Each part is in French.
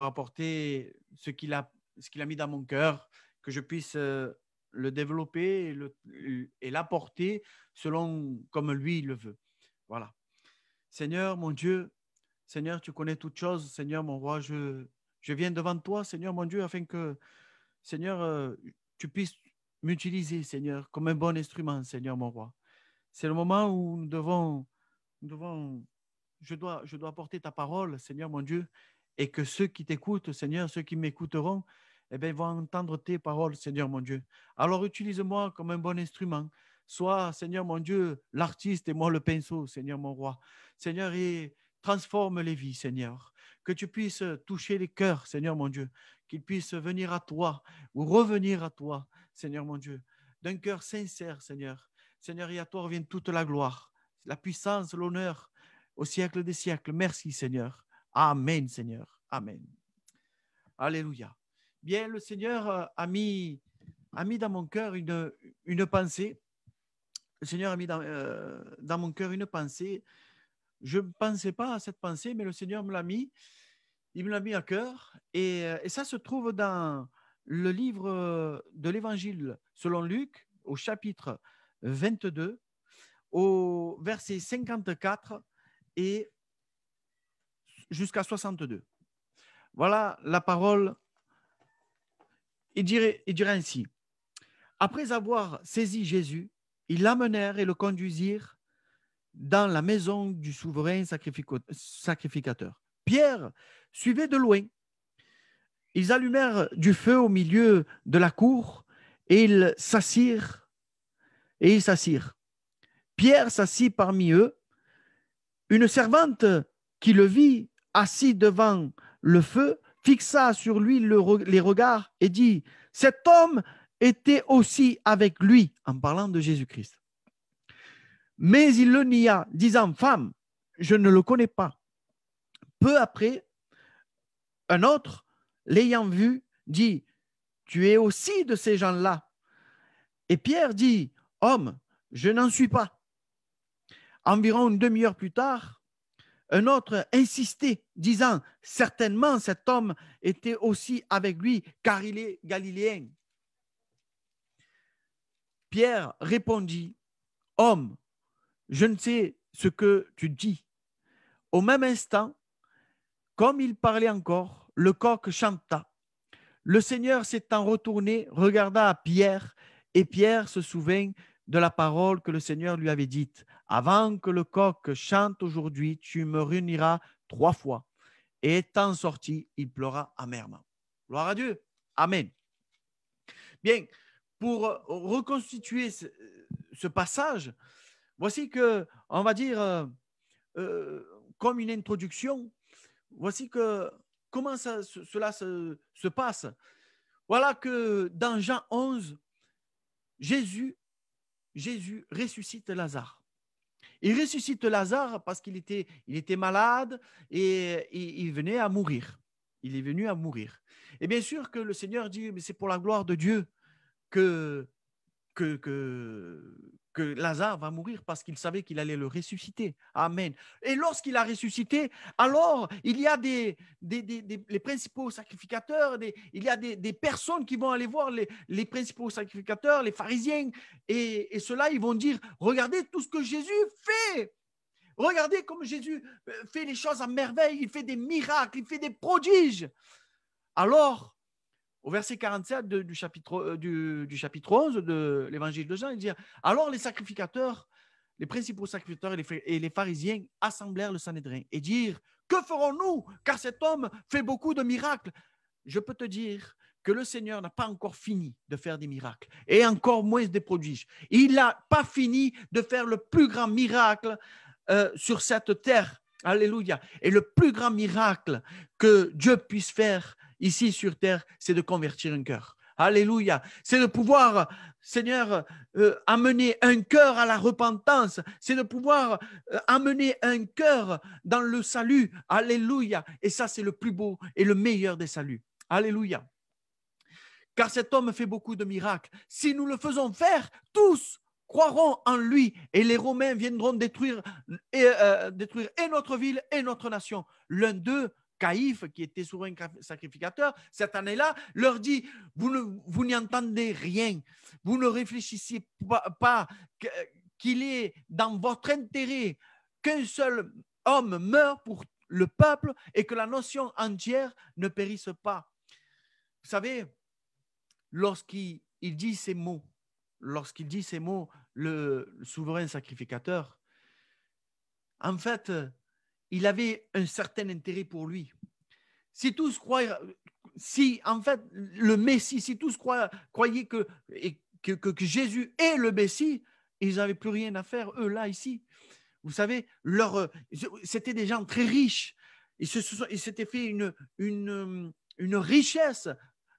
apporter ce qu'il a, ce qu'il a mis dans mon cœur, que je puisse euh, le développer et l'apporter selon comme lui le veut. Voilà. Seigneur, mon Dieu, Seigneur, tu connais toutes choses. Seigneur, mon roi, je, je viens devant toi, Seigneur, mon Dieu, afin que, Seigneur, euh, tu puisses m'utiliser, Seigneur, comme un bon instrument, Seigneur, mon roi. C'est le moment où nous devons, devons je, dois, je dois porter ta parole, Seigneur, mon Dieu, et que ceux qui t'écoutent, Seigneur, ceux qui m'écouteront, eh bien, vont entendre tes paroles, Seigneur mon Dieu. Alors utilise-moi comme un bon instrument. Sois, Seigneur mon Dieu, l'artiste et moi le pinceau, Seigneur mon roi. Seigneur, et transforme les vies, Seigneur. Que tu puisses toucher les cœurs, Seigneur mon Dieu. Qu'ils puissent venir à toi ou revenir à toi, Seigneur mon Dieu. D'un cœur sincère, Seigneur. Seigneur, et à toi revient toute la gloire, la puissance, l'honneur au siècle des siècles. Merci, Seigneur. Amen, Seigneur. Amen. Alléluia. Bien, le Seigneur euh, a mis, a mis dans mon cœur une, une pensée. Le Seigneur a mis euh, dans, mon cœur une pensée. Je ne pensais pas à cette pensée, mais le Seigneur me l'a mis. Il me l'a mis à cœur. Et, euh, et ça se trouve dans le livre de l'Évangile selon Luc, au chapitre 22, au verset 54 et jusqu'à 62. Voilà la parole. Il dirait, il dirait ainsi. Après avoir saisi Jésus, ils l'amenèrent et le conduisirent dans la maison du souverain sacrificateur. Pierre suivait de loin. Ils allumèrent du feu au milieu de la cour et ils s'assirent. Et ils s'assirent. Pierre s'assit parmi eux. Une servante qui le vit assis devant le feu, fixa sur lui les regards et dit, cet homme était aussi avec lui en parlant de Jésus-Christ. Mais il le nia, disant, Femme, je ne le connais pas. Peu après, un autre, l'ayant vu, dit, Tu es aussi de ces gens-là. Et Pierre dit, Homme, je n'en suis pas. Environ une demi-heure plus tard, un autre insistait, disant, certainement cet homme était aussi avec lui, car il est galiléen. Pierre répondit, Homme, je ne sais ce que tu dis. Au même instant, comme il parlait encore, le coq chanta. Le Seigneur s'étant retourné, regarda à Pierre, et Pierre se souvint de la parole que le Seigneur lui avait dite. Avant que le coq chante aujourd'hui, tu me réuniras trois fois. Et étant sorti, il pleura amèrement. Gloire à Dieu. Amen. Bien, pour reconstituer ce, passage, voici que, on va dire, euh, euh, comme une introduction, voici que comment cela se, se passe. Voilà que dans Jean 11, Jésus, Jésus ressuscite Lazare. Il ressuscite Lazare parce qu'il était, malade et, il venait à mourir. Il est venu à mourir. Et bien sûr que le Seigneur dit, mais c'est pour la gloire de Dieu que, que, que, que Lazare va mourir parce qu'il savait qu'il allait le ressusciter. Amen. Et lorsqu'il a ressuscité, alors il y a des, des, des, les principaux sacrificateurs, il y a des, personnes qui vont aller voir les, principaux sacrificateurs, les pharisiens, et, et ceux-là, ils vont dire, regardez tout ce que Jésus fait. Regardez comme Jésus euh, fait les choses à merveille, il fait des miracles, il fait des prodiges. Alors, au verset 47 du, chapitre, euh, du, chapitre 11 de l'évangile de Jean, il dit Alors les sacrificateurs, les principaux sacrificateurs et les, pharisiens assemblèrent le Sanhédrin et dirent Que ferons-nous Car cet homme fait beaucoup de miracles. Je peux te dire que le Seigneur n'a pas encore fini de faire des miracles et encore moins des prodiges. Il n'a pas fini de faire le plus grand miracle euh, sur cette terre. Alléluia. Et le plus grand miracle que Dieu puisse faire ici sur terre, c'est de convertir un cœur. Alléluia. C'est de pouvoir, Seigneur, euh, amener un cœur à la repentance. C'est de pouvoir euh, amener un cœur dans le salut. Alléluia. Et ça, c'est le plus beau et le meilleur des saluts. Alléluia. Car cet homme fait beaucoup de miracles. Si nous le faisons faire, tous croiront en lui et les Romains viendront détruire, et, euh, détruire et notre ville et notre nation. L'un d'eux Caïphe, qui était souverain sacrificateur, cette année-là, leur dit, vous ne, vous rien, vous ne réfléchissez pas, qu'il est dans votre intérêt qu'un seul homme meure pour le peuple et que la nation entière ne périsse pas. Vous savez, lorsqu'il dit ces mots, lorsqu'il dit ces mots, le souverain sacrificateur, en fait, il avait un certain intérêt pour lui. Si tous croyaient, si en fait le Messie, si tous croyaient, que, que, Jésus est le Messie, ils n'avaient plus rien à faire, eux, là, ici. Vous savez, leur, c'était des gens très riches. Ils, se s'étaient fait une, une, richesse.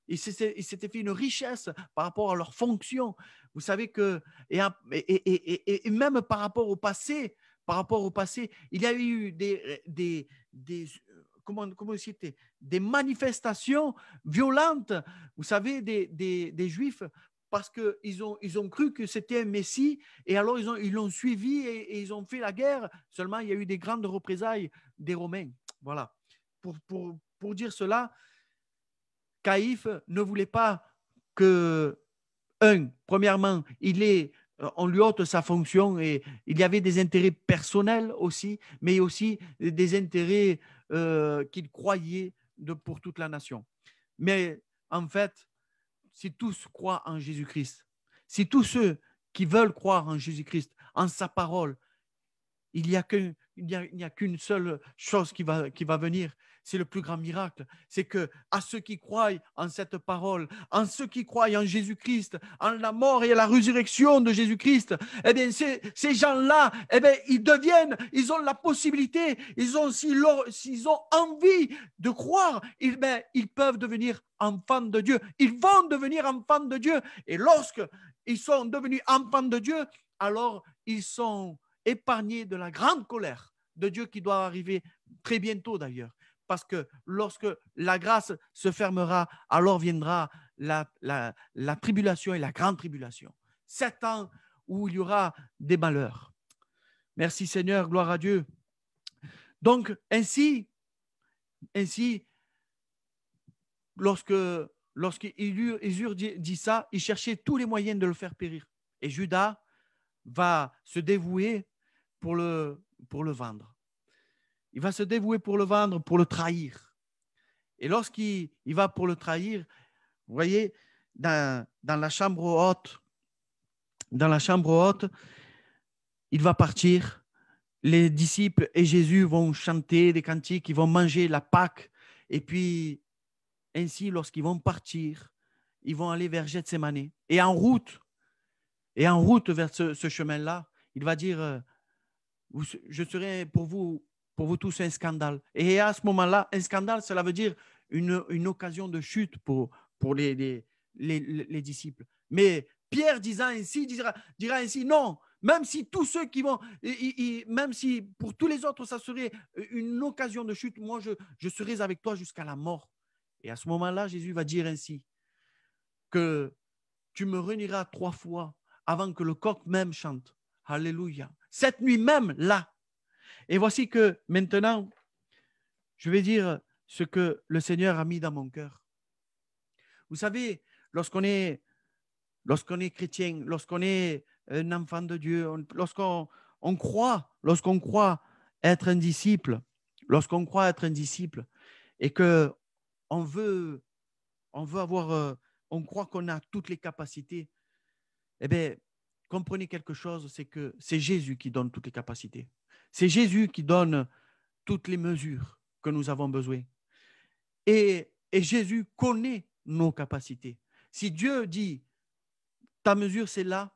Ils s'étaient fait une richesse par rapport à leur fonction. Vous savez que, et, et même par rapport au passé, par rapport au passé. Il y a eu des, euh, des, comment, des manifestations violentes, vous savez, des, juifs, parce qu'ils ont, ils ont cru que c'était un Messie, et alors ils, ont, ils l'ont suivi et, ils ont fait la guerre. Seulement, il y a eu des grandes représailles des Romains. Voilà. Pour, dire cela, Caïphe ne voulait pas que, un, premièrement, il ait on euh, lui ôte sa fonction et il y avait des intérêts personnels aussi, mais aussi des intérêts euh, qu'il croyait pour toute la nation. Mais en fait, si tous croient en Jésus-Christ, si tous ceux qui veulent croire en Jésus-Christ, en sa parole, il n'y a qu'un il n'y a, qu'une seule chose qui va, qui va venir. C'est le plus grand miracle. C'est que à ceux qui croient en cette parole, en ceux qui croient en Jésus-Christ, en la mort et la résurrection de Jésus-Christ, eh bien, ces, gens-là, eh bien, ils deviennent, ils ont la possibilité, ils ont, s'ils ont envie de croire, ils ben ils peuvent devenir enfants de Dieu. Ils vont devenir enfants de Dieu. Et lorsque ils sont devenus enfants de Dieu, alors ils sont épargné de la grande colère de Dieu qui doit arriver très bientôt d'ailleurs. Parce que lorsque la grâce se fermera, alors viendra la, tribulation et la grande tribulation. Sept ans où il y aura des malheurs. Merci Seigneur, gloire à Dieu. Donc ainsi, ainsi, lorsque Isur dit ça, il cherchait tous les moyens de le faire périr. Et Judas va se dévouer pour le, pour le vendre. Il va se dévouer pour le vendre, pour le trahir. Et lorsqu'il va pour le trahir, vous voyez, dans, la chambre haute, dans la chambre haute, il va partir. Les disciples et Jésus vont chanter des cantiques, ils vont manger la Pâque. Et puis, ainsi, lorsqu'ils vont partir, ils vont aller vers Gethsemane. Et en route, et en route vers ce chemin-là, il va dire euh, je serai pour vous, pour vous tous un scandale. Et à ce moment-là, un scandale, cela veut dire une, occasion de chute pour, pour les, les, les, disciples. Mais Pierre disant ainsi, dira, dira ainsi, non, même si tous ceux qui vont, même si pour tous les autres, ça serait une occasion de chute, moi, je, je serai avec toi jusqu'à la mort. Et à ce moment-là, Jésus va dire ainsi, que tu me renieras trois fois avant que le coq même chante. Alléluia cette nuit même là. Et voici que maintenant, je vais dire ce que le Seigneur a mis dans mon cœur. Vous savez, lorsqu'on est, lorsqu'on est chrétien, lorsqu'on est un enfant de Dieu, lorsqu'on croit, lorsqu'on croit être un disciple, lorsqu'on croit être un disciple et que on veut, on veut avoir, euh, on croit qu'on a toutes les capacités, eh bien, comprenez quelque chose, c'est que c'est Jésus qui donne toutes les capacités. C'est Jésus qui donne toutes les mesures que nous avons besoin. Et, Jésus connaît nos capacités. Si Dieu dit, ta mesure c'est là,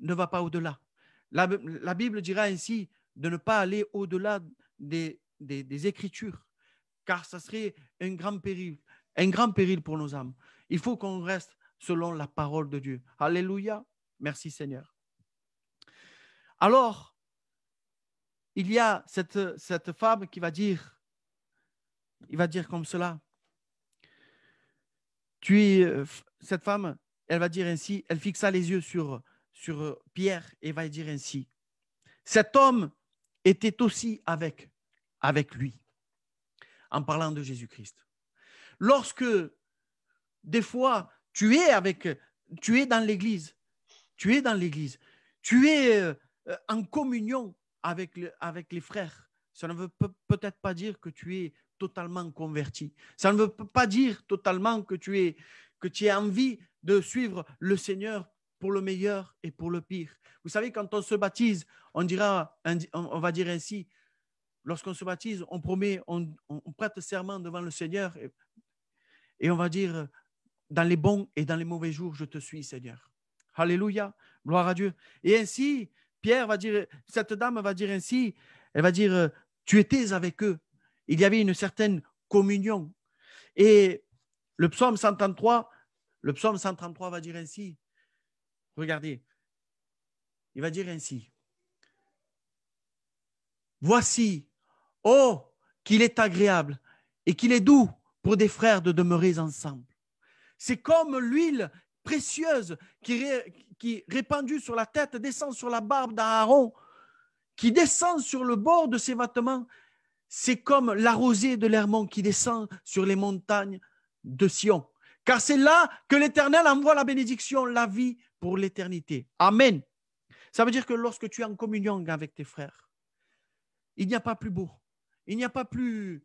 ne va pas au-delà. La, Bible dira ainsi de ne pas aller au-delà des, des, Écritures, car ça serait un grand péril, un grand péril pour nos âmes. Il faut qu'on reste selon la parole de Dieu. Alléluia. Merci Seigneur. Alors, il y a cette, cette femme qui va dire, il va dire comme cela. Tu cette femme, elle va dire ainsi, elle fixa les yeux sur, sur Pierre et va dire ainsi. Cet homme était aussi avec, avec lui, en parlant de Jésus-Christ. Lorsque, des fois, tu es avec, tu es dans l'église, tu es dans l'église, tu es euh, euh, en communion avec, les frères. Ça ne veut peut-être pas dire que tu es totalement converti. Ça ne veut pas dire totalement que tu es que tu as envie de suivre le Seigneur pour le meilleur et pour le pire. Vous savez, quand on se baptise, on dira, on va dire ainsi, lorsqu'on se baptise, on promet, on, prête serment devant le Seigneur et on va dire, dans les bons et dans les mauvais jours, je te suis, Seigneur. Alléluia, gloire à Dieu. Et ainsi, Pierre va dire, cette dame va dire ainsi, elle va dire, tu étais avec eux. Il y avait une certaine communion. Et le psaume 133, le psaume 133 va dire ainsi. Regardez, il va dire ainsi. Voici, oh, qu'il est agréable et qu'il est doux pour des frères de demeurer ensemble. C'est comme l'huile précieuse qui, qui répandue sur la tête descend sur la barbe d'Aaron, qui descend sur le bord de ses vêtements. C'est comme la rosée de l'Hermon qui descend sur les montagnes de Sion. Car c'est là que l'Éternel envoie la bénédiction, la vie pour l'éternité. Amen. Ça veut dire que lorsque tu es en communion avec tes frères, il n'y a pas plus beau, il n'y a pas plus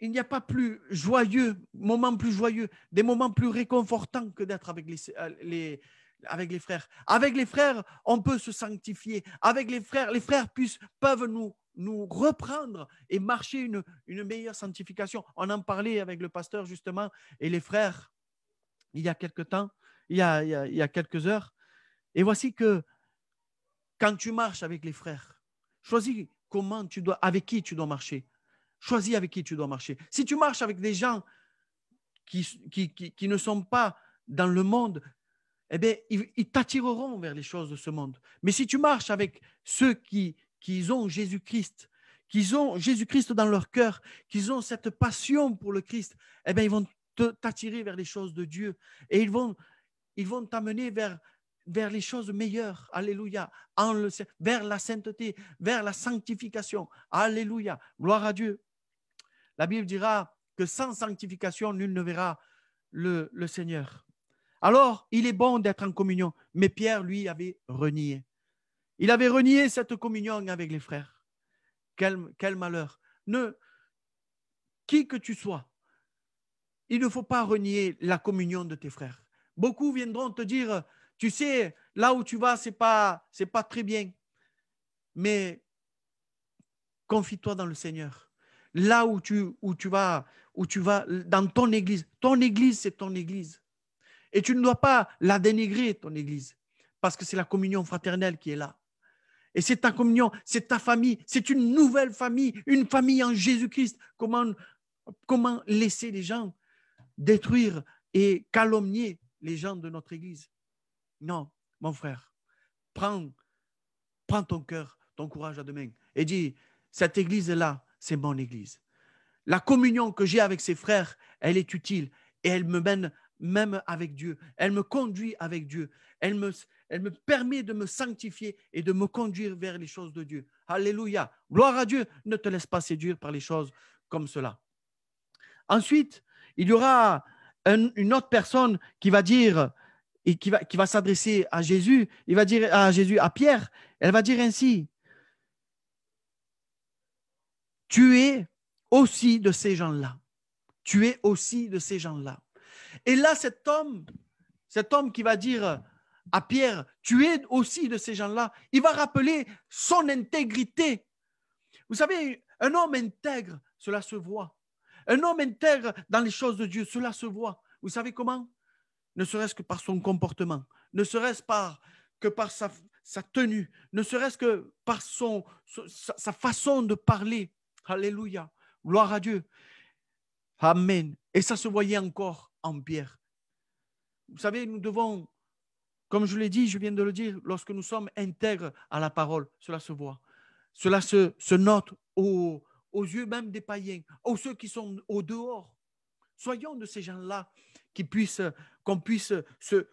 il n'y a pas plus joyeux, moment plus joyeux, des moments plus réconfortants que d'être avec euh, les, avec les frères. Avec les frères, on peut se sanctifier. Avec les frères, les frères peuvent nous, nous reprendre et marcher une, meilleure sanctification. On en parlait avec le pasteur justement et les frères il y a quelques temps, il y a, il y a quelques heures. Et voici que quand tu marches avec les frères, choisis comment tu dois, avec qui tu dois marcher Choisis avec qui tu dois marcher. Si tu marches avec des gens qui, qui, ne sont pas dans le monde, eh bien, ils, t'attireront vers les choses de ce monde. Mais si tu marches avec ceux qui, ont Jésus-Christ, qui ont Jésus-Christ dans leur cœur, qui ont cette passion pour le Christ, eh bien, ils vont t'attirer vers les choses de Dieu et ils vont ils t'amener vers vers les choses meilleures, alléluia, vers la sainteté, vers la sanctification, alléluia, gloire à Dieu. La Bible dira que sans sanctification, nul ne verra le, Seigneur. Alors, il est bon d'être en communion, mais Pierre, lui, avait renié. Il avait renié cette communion avec les frères. Quel, malheur. Ne, qui que tu sois, il ne faut pas renier la communion de tes frères. Beaucoup viendront te dire, tu sais, là où tu vas, ce n'est c'est pas très bien. Mais confie-toi dans le Seigneur là où tu, où tu vas, où tu vas, dans ton église. Ton église, c'est ton église. Et tu ne dois pas la dénigrer, ton église, parce que c'est la communion fraternelle qui est là. Et c'est ta communion, c'est ta famille, c'est une nouvelle famille, une famille en Jésus-Christ. Comment, comment laisser les gens détruire et calomnier les gens de notre église Non, mon frère, prends, prends ton cœur, ton courage à demain et dis, cette église-là, c'est mon Église. La communion que j'ai avec ses frères, elle est utile et elle me mène même avec Dieu. Elle me conduit avec Dieu. Elle me, elle me permet de me sanctifier et de me conduire vers les choses de Dieu. Alléluia. Gloire à Dieu. Ne te laisse pas séduire par les choses comme cela. Ensuite, il y aura une autre personne qui va dire et qui va, qui va s'adresser à Jésus. Il va dire à Jésus, à Pierre. Elle va dire ainsi. Tu es aussi de ces gens-là. Tu es aussi de ces gens-là. Et là, cet homme, cet homme qui va dire à Pierre, tu es aussi de ces gens-là, il va rappeler son intégrité. Vous savez, un homme intègre, cela se voit. Un homme intègre dans les choses de Dieu, cela se voit. Vous savez comment Ne serait-ce que par son comportement, ne serait-ce pas que par sa, tenue, ne serait-ce que par son, sa façon de parler. Alléluia. Gloire à Dieu. Amen. Et ça se voyait encore en Pierre. Vous savez, nous devons, comme je l'ai dit, je viens de le dire, lorsque nous sommes intègres à la parole, cela se voit. Cela se, note aux, yeux même des païens, aux ceux qui sont au dehors. Soyons de ces gens-là qui puissent, qu'on puisse se,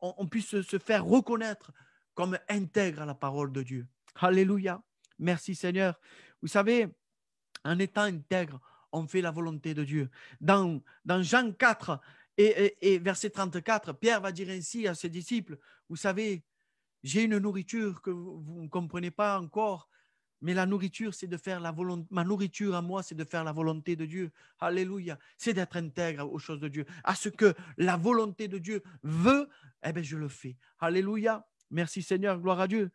on, puisse se faire reconnaître comme intègre à la parole de Dieu. Alléluia. Merci Seigneur. Vous savez, en étant intègre, on fait la volonté de Dieu. Dans, dans Jean 4 et, verset 34, Pierre va dire ainsi à ses disciples, vous savez, j'ai une nourriture que vous ne comprenez pas encore, mais la nourriture, c'est de faire la volonté. Ma nourriture à moi, c'est de faire la volonté de Dieu. Alléluia. C'est d'être intègre aux choses de Dieu. À ce que la volonté de Dieu veut, eh bien, je le fais. Alléluia. Merci Seigneur, gloire à Dieu.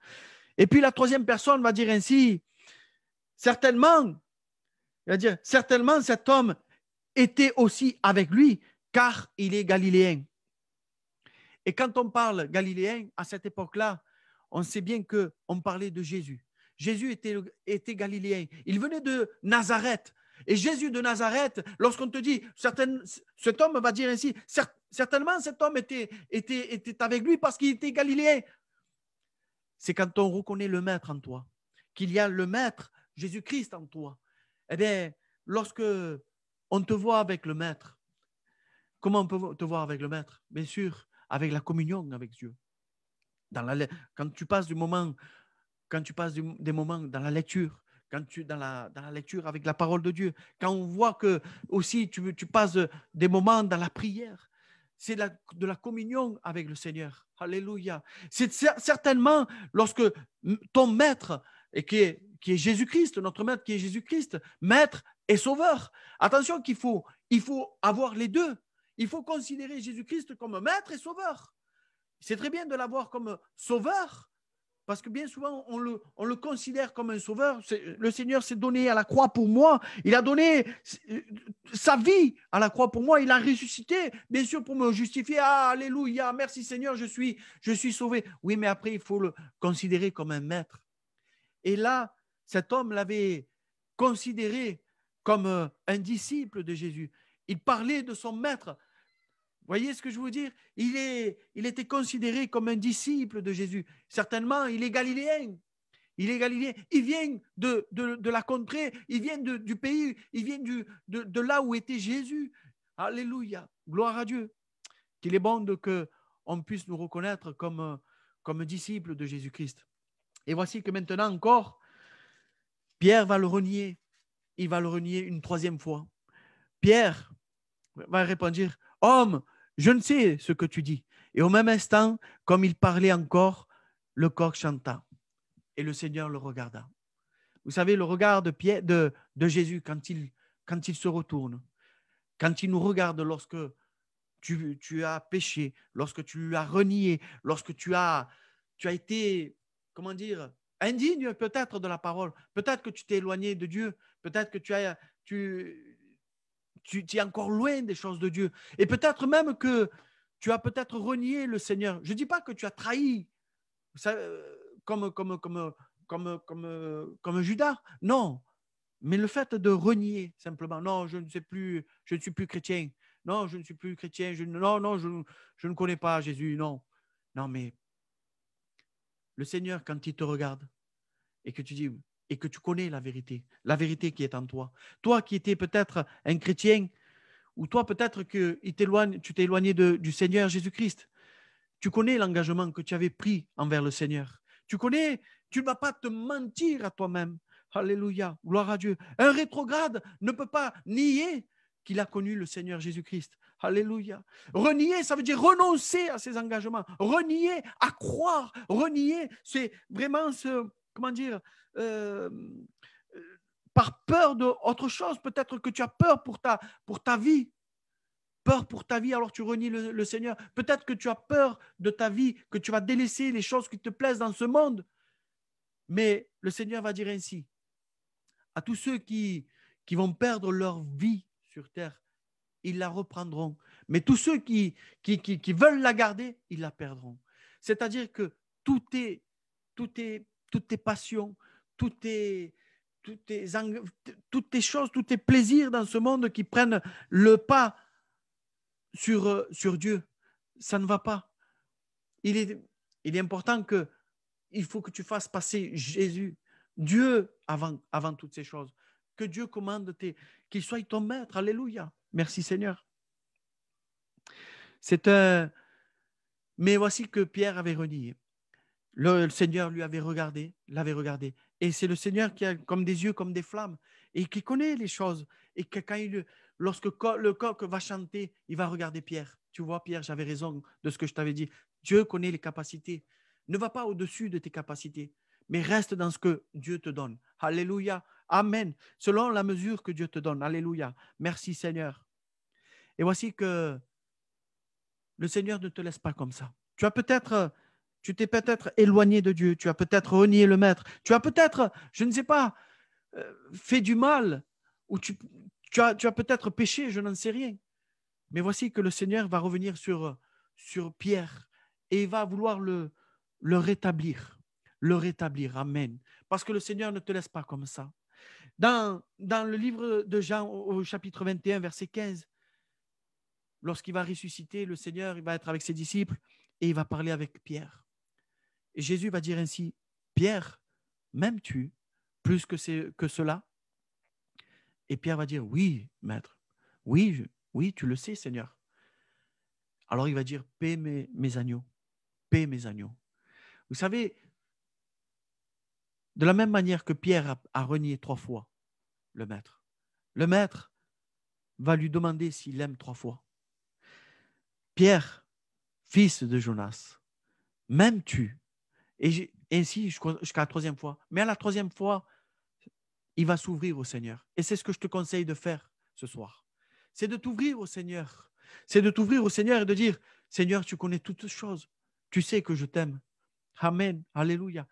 Et puis la troisième personne va dire ainsi, certainement, il va dire, certainement cet homme était aussi avec lui, car il est galiléen. Et quand on parle galiléen, à cette époque-là, on sait bien qu'on parlait de Jésus. Jésus était, était galiléen. Il venait de Nazareth. Et Jésus de Nazareth, lorsqu'on te dit, cet homme va dire ainsi, certainement cet homme était, était, était avec lui parce qu'il était galiléen. C'est quand on reconnaît le maître en toi, qu'il y a le maître Jésus-Christ en toi, eh bien, lorsque on te voit avec le Maître, comment on peut te voir avec le Maître Bien sûr, avec la communion avec Dieu. Dans quand tu passes du moment, quand tu passes des moments dans la lecture, quand tu dans la, lecture avec la parole de Dieu, quand on voit que aussi tu, tu passes des moments dans la prière, c'est de la, de la communion avec le Seigneur. Alléluia. C'est certainement lorsque ton maître, qui est qui est Jésus-Christ, notre maître qui est Jésus-Christ, maître et sauveur. Attention qu'il faut, il faut avoir les deux. Il faut considérer Jésus-Christ comme maître et sauveur. C'est très bien de l'avoir comme sauveur, parce que bien souvent, on le, on le considère comme un sauveur. Le Seigneur s'est donné à la croix pour moi. Il a donné euh, sa vie à la croix pour moi. Il a ressuscité, bien sûr, pour me justifier. alléluia, merci Seigneur, je suis, je suis sauvé. Oui, mais après, il faut le considérer comme un maître. Et là, cet homme l'avait considéré comme euh, un disciple de Jésus. Il parlait de son maître. Voyez ce que je veux dire il, est, il était considéré comme un disciple de Jésus. Certainement, il est galiléen. Il est galiléen. Il vient de, la contrée, il vient du pays, il vient du, de, là où était Jésus. Alléluia. Gloire à Dieu. Qu'il est bon de que on puisse nous reconnaître comme, euh, comme disciples de Jésus-Christ. Et voici que maintenant encore, Pierre va le renier. Il va le renier une troisième fois. Pierre va répondre, Homme, je ne sais ce que tu dis. Et au même instant, comme il parlait encore, le corps chanta. Et le Seigneur le regarda. Vous savez, le regard de, de, de Jésus quand il, quand il se retourne, quand il nous regarde lorsque tu, tu, as péché, lorsque tu as renié, lorsque tu as, tu as été, comment dire, indigne peut-être de la parole, peut-être que tu t'es éloigné de Dieu, peut-être que tu as, tu, tu, es encore loin des choses de Dieu, et peut-être même que tu as peut-être renié le Seigneur. Je ne dis pas que tu as trahi comme, comme, comme, comme, comme, comme Judas, non, mais le fait de renier simplement, non, je ne sais plus, je ne suis plus chrétien, non, je ne suis plus chrétien, non, non, je, je ne connais pas Jésus, non, non, mais le Seigneur, quand il te regarde et que tu dis et que tu connais la vérité, la vérité qui est en toi, toi qui étais peut-être un chrétien ou toi peut-être que tu t'es éloigné du Seigneur Jésus-Christ, tu connais l'engagement que tu avais pris envers le Seigneur. Tu connais, tu ne vas pas te mentir à toi-même. Alléluia, gloire à Dieu. Un rétrograde ne peut pas nier qu'il a connu le Seigneur Jésus-Christ. Alléluia. Renier, ça veut dire renoncer à ses engagements, renier à croire, renier, c'est vraiment ce, comment dire, euh, par peur d'autre chose, peut-être que tu as peur pour ta, pour ta vie, peur pour ta vie, alors tu renies le, le Seigneur. Peut-être que tu as peur de ta vie, que tu vas délaisser les choses qui te plaisent dans ce monde. Mais le Seigneur va dire ainsi à tous ceux qui, qui vont perdre leur vie terre, ils la reprendront. Mais tous ceux qui, qui, qui, veulent la garder, ils la perdront. C'est-à-dire que tout est, tout est, toutes tes passions, tout tes, toutes, tes, toutes tes choses, tous tes plaisirs dans ce monde qui prennent le pas sur, sur Dieu, ça ne va pas. Il est, il est important que il faut que tu fasses passer Jésus, Dieu, avant, avant toutes ces choses que Dieu commande, qu'il soit ton maître. Alléluia. Merci Seigneur. C'est un... Mais voici que Pierre avait renié. Le Seigneur lui avait regardé, l'avait regardé. Et c'est le Seigneur qui a comme des yeux, comme des flammes, et qui connaît les choses. Et que quand il, lorsque le coq va chanter, il va regarder Pierre. Tu vois, Pierre, j'avais raison de ce que je t'avais dit. Dieu connaît les capacités. Ne va pas au-dessus de tes capacités, mais reste dans ce que Dieu te donne. Alléluia. Amen. Selon la mesure que Dieu te donne. Alléluia. Merci Seigneur. Et voici que le Seigneur ne te laisse pas comme ça. Tu as peut-être, tu t'es peut-être éloigné de Dieu. Tu as peut-être renié le Maître. Tu as peut-être, je ne sais pas, euh, fait du mal. Ou tu, as, tu as peut-être péché, je n'en sais rien. Mais voici que le Seigneur va revenir sur, sur Pierre et il va vouloir le, le rétablir. Le rétablir. Amen. Parce que le Seigneur ne te laisse pas comme ça. Dans, le livre de Jean, au, chapitre 21, verset 15, lorsqu'il va ressusciter le Seigneur, il va être avec ses disciples et il va parler avec Pierre. Et Jésus va dire ainsi, Pierre, m'aimes-tu plus que, que cela Et Pierre va dire, oui, maître, oui, oui, tu le sais, Seigneur. Alors il va dire, paie mes, agneaux, paie mes agneaux. Vous savez, de la même manière que Pierre a, renié trois fois le maître. Le maître va lui demander s'il l'aime trois fois. Pierre, fils de Jonas, m'aimes-tu et, ainsi jusqu'à la troisième fois. Mais à la troisième fois, il va s'ouvrir au Seigneur. Et c'est ce que je te conseille de faire ce soir. C'est de t'ouvrir au Seigneur. C'est de t'ouvrir au Seigneur et de dire, Seigneur, tu connais toutes choses. Tu sais que je t'aime. Amen. Alléluia.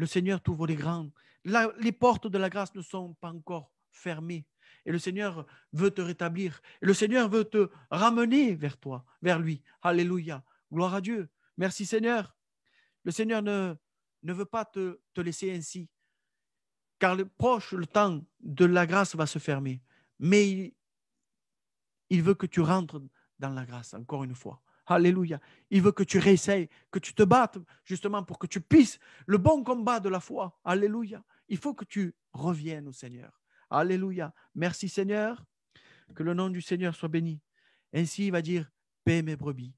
Le Seigneur t'ouvre les grands. les portes de la grâce ne sont pas encore fermées. Et le Seigneur veut te rétablir. Et le Seigneur veut te ramener vers toi, vers lui. Alléluia. Gloire à Dieu. Merci Seigneur. Le Seigneur ne, ne veut pas te, te laisser ainsi. Car le proche, le temps de la grâce va se fermer. Mais il veut que tu rentres dans la grâce, encore une fois. Alléluia. Il veut que tu réessayes, que tu te battes justement pour que tu puisses le bon combat de la foi. Alléluia. Il faut que tu reviennes au Seigneur. Alléluia. Merci Seigneur. Que le nom du Seigneur soit béni. Ainsi, il va dire, paix mes brebis,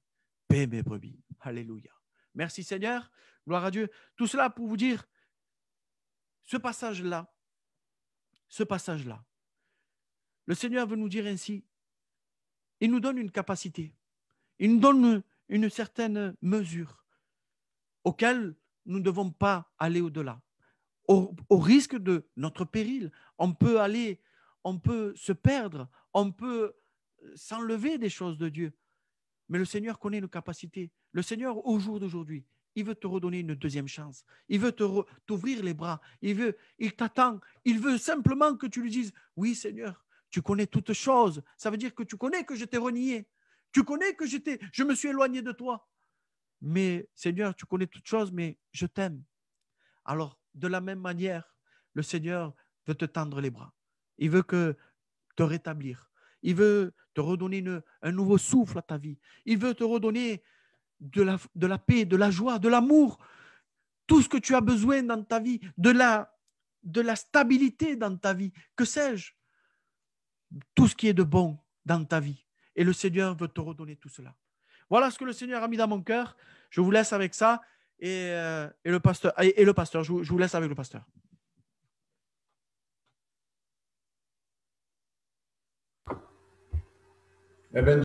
paix mes brebis. Alléluia. Merci Seigneur. Gloire à Dieu. Tout cela pour vous dire, ce passage-là, ce passage-là, le Seigneur veut nous dire ainsi, il nous donne une capacité. Il nous donne une certaine mesure auquel nous ne devons pas aller au-delà. Au, risque de notre péril, on peut aller, on peut se perdre, on peut s'enlever des choses de Dieu. Mais le Seigneur connaît nos capacités. Le Seigneur, au jour d'aujourd'hui, il veut te redonner une deuxième chance. Il veut t'ouvrir les bras. Il veut, il t'attend. Il veut simplement que tu lui dises, oui Seigneur, tu connais toutes choses. Ça veut dire que tu connais que je t'ai renié. Tu connais que j'étais, je me suis éloigné de toi. Mais Seigneur, tu connais toutes choses, mais je t'aime. Alors, de la même manière, le Seigneur veut te tendre les bras. Il veut que te rétablir. Il veut te redonner un nouveau souffle à ta vie. Il veut te redonner de la, de la paix, de la joie, de l'amour, tout ce que tu as besoin dans ta vie, de la, de la stabilité dans ta vie, que sais-je, tout ce qui est de bon dans ta vie et le Seigneur veut te redonner tout cela. Voilà ce que le Seigneur a mis dans mon cœur. Je vous laisse avec ça et, euh, le pasteur. Et, le pasteur. Je, vous laisse avec le pasteur. Eh ben,